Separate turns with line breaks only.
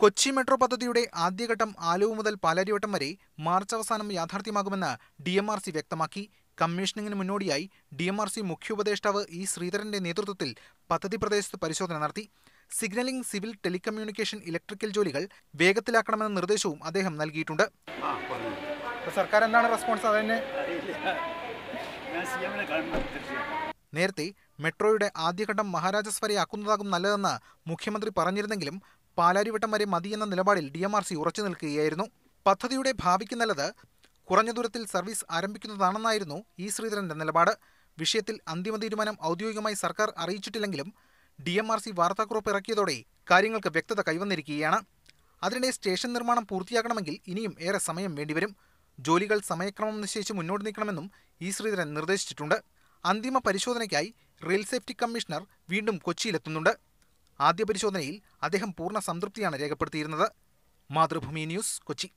Kochi metro പദ്ധതിയുടെ ആദ്യഘട്ടം ആലുവ മുതൽ പാലാരിവട്ടം വരെ മാർച്ച് അവസാനം യാഥാർത്ഥ്യമാകുമെന്ന് ഡി എം ആർ സി വ്യക്തമാക്കി കമ്മീഷനിങ്ങിന് മുന്നോടിയായി ഡി എം ആർ സി മുഖ്യോപദേഷ്ടാവ് ഇ ശ്രീധരന്റെ നേതൃത്വത്തിൽ പദ്ധതി പ്രദേശത്ത് പരിശോധന നടത്തി സിഗ്നലിംഗ് സിവിൽ ടെലികമ്മ്യൂണിക്കേഷൻ ഇലക്ട്രിക്കൽ ജോലികൾ വേഗത്തിലാക്കണമെന്ന നിർദ്ദേശവും അദ്ദേഹം നൽകിയിട്ടുണ്ട് സർക്കാർ എന്താണ് റെസ്പോൺസ് അതന്നെ നേരത്തെ മെട്രോയുടെ ആദ്യഘട്ടം മഹാരാജസ്വരയാക്കുന്നതാകും നല്ലതെന്ന് മുഖ്യമന്ത്രി പറഞ്ഞിരുന്നെങ്കിലും പാലാരിവട്ടം വരെ മതിയെന്ന നിലപാടിൽ ഡി എം ആർ സി ഉറച്ചു നിൽക്കുകയായിരുന്നു പദ്ധതിയുടെ ഭാവിക്ക് നല്ലത് കുറഞ്ഞ ദൂരത്തിൽ സർവീസ് ആരംഭിക്കുന്നതാണെന്നായിരുന്നു ഇ ശ്രീധരന്റെ നിലപാട് വിഷയത്തിൽ അന്തിമ തീരുമാനം ഔദ്യോഗികമായി സർക്കാർ അറിയിച്ചിട്ടില്ലെങ്കിലും ഡി എം ആർ സി വാർത്താക്കുറിപ്പ് ഇറക്കിയതോടെ കാര്യങ്ങൾക്ക് വ്യക്തത കൈവന്നിരിക്കുകയാണ് അതിനിടെ സ്റ്റേഷൻ നിർമ്മാണം പൂർത്തിയാക്കണമെങ്കിൽ ഇനിയും ഏറെ സമയം വേണ്ടിവരും ജോലികൾ സമയക്രമം നിശ്ചയിച്ച് മുന്നോട്ട് നീക്കണമെന്നും ഇ ശ്രീധരൻ നിർദ്ദേശിച്ചിട്ടുണ്ട് അന്തിമ പരിശോധനയ്ക്കായി റെയിൽ സേഫ്റ്റി കമ്മീഷണർ വീണ്ടും കൊച്ചിയിലെത്തുന്നുണ്ട് ആദ്യ പരിശോധനയിൽ അദ്ദേഹം പൂർണ്ണ സംതൃപ്തിയാണ് രേഖപ്പെടുത്തിയിരുന്നത് മാതൃഭൂമി ന്യൂസ് കൊച്ചി